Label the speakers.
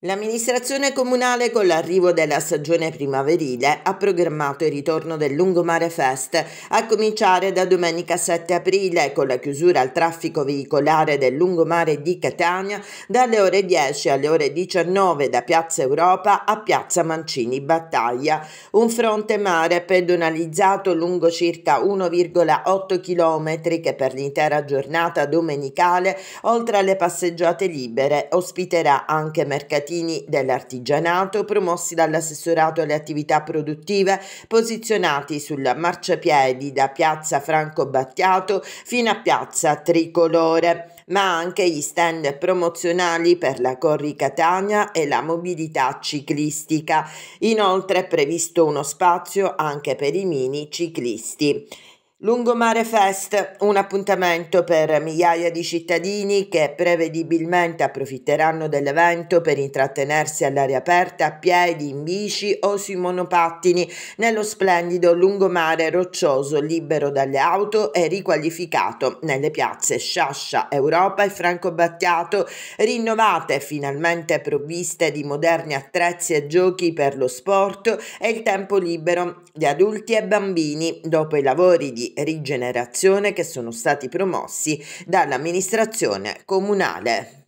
Speaker 1: L'amministrazione comunale con l'arrivo della stagione primaverile ha programmato il ritorno del Lungomare Fest a cominciare da domenica 7 aprile con la chiusura al traffico veicolare del Lungomare di Catania dalle ore 10 alle ore 19 da Piazza Europa a Piazza Mancini Battaglia. Un fronte mare pedonalizzato lungo circa 1,8 km che per l'intera giornata domenicale oltre alle passeggiate libere ospiterà anche mercatini associatini dell'artigianato promossi dall'assessorato alle attività produttive, posizionati sul marciapiedi da piazza Franco Battiato fino a piazza Tricolore ma anche gli stand promozionali per la Corri Catania e la mobilità ciclistica. Inoltre è previsto uno spazio anche per i mini ciclisti. Lungomare Fest, un appuntamento per migliaia di cittadini che prevedibilmente approfitteranno dell'evento per intrattenersi all'aria aperta a piedi, in bici o sui monopattini nello splendido lungomare roccioso libero dalle auto e riqualificato nelle piazze Sciascia, Europa e Franco Battiato, rinnovate e finalmente provviste di moderni attrezzi e giochi per lo sport e il tempo libero di adulti e bambini dopo i lavori di rigenerazione che sono stati promossi dall'amministrazione comunale.